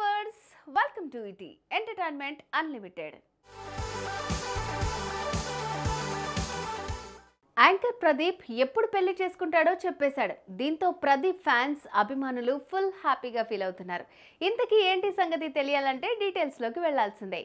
viewers welcome to ET entertainment unlimited anchor Pradeep ఎప్పుడు పెళ్లి చేసుకుంటాడో చెప్పేశాడు దీంతో ప్రదీప్ ఫ్యాన్స్ అభిమానులు ఫుల్ హ్యాపీగా ఫీల్ అవుతున్నారు ఇంతకీ ఏంటి సంగతి తెలియాలంటే డీటెయిల్స్లోకి వెళ్లాల్సిందే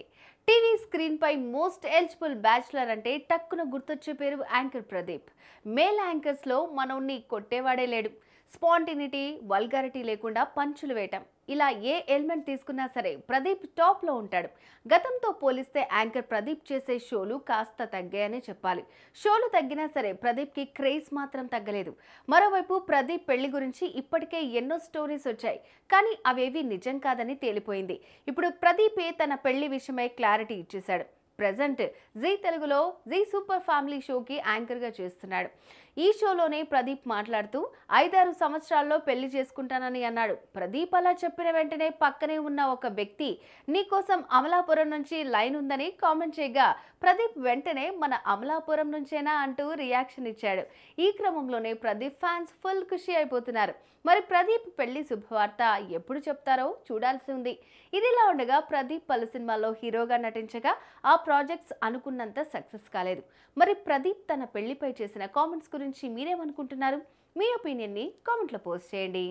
టీవీ స్క్రీన్పై మోస్ట్ ఎలిజిబుల్ బ్యాచులర్ అంటే టక్కున గుర్తొచ్చే పేరు యాంకర్ ప్రదీప్ మేల్ యాంకర్స్లో మనల్ని కొట్టేవాడే లేడు స్పాంటినిటీ వల్గారిటీ లేకుండా పంచులు వేయటం ఇలా ఏ ఎలిమెంట్ తీసుకున్నా సరే ప్రదీప్ టాప్లో ఉంటాడు గతంతో పోలిస్తే యాంకర్ ప్రదీప్ చేసే షోలు కాస్త తగ్గాయనే చెప్పాలి షోలు తగ్గినా సరే ప్రదీప్కి క్రేజ్ మాత్రం తగ్గలేదు మరోవైపు ప్రదీప్ పెళ్లి గురించి ఇప్పటికే ఎన్నో స్టోరీస్ వచ్చాయి కానీ అవేవి నిజం కాదని తేలిపోయింది ఇప్పుడు ప్రదీపే తన పెళ్లి విషయమై క్లారిటీ ఇచ్చేశాడు ప్రజెంట్ జీ తెలుగులో జీ సూపర్ ఫ్యామిలీ షోకి యాంకర్గా చేస్తున్నాడు ఈ షోలోనే ప్రదీప్ మాట్లాడుతూ ఐదారు సంవత్సరాల్లో పెళ్లి చేసుకుంటానని అన్నాడు ప్రదీప్ అలా చెప్పిన వెంటనే పక్కనే ఉన్న ఒక వ్యక్తి నీకోసం అమలాపురం నుంచి లైన్ ఉందని కామెంట్ చేయగా ప్రదీప్ వెంటనే మన అమలాపురం నుంచేనా అంటూ రియాక్షన్ ఇచ్చాడు ఈ క్రమంలోనే ప్రదీప్ ఫ్యాన్స్ ఫుల్ ఖుషి అయిపోతున్నారు మరి ప్రదీప్ పెళ్లి శుభవార్త ఎప్పుడు చెప్తారో చూడాల్సి ఉంది ఇదిలా ఉండగా ప్రదీప్ పలు సినిమాల్లో హీరోగా నటించగా ఆ ప్రాజెక్ట్స్ అనుకున్నంత సక్సెస్ కాలేదు మరి ప్రదీప్ తన పెళ్లిపై చేసిన కామెంట్స్ గురించి మీరేమనుకుంటున్నారు మీ ఒపీనియన్ని కామెంట్లో పోస్ట్ చేయండి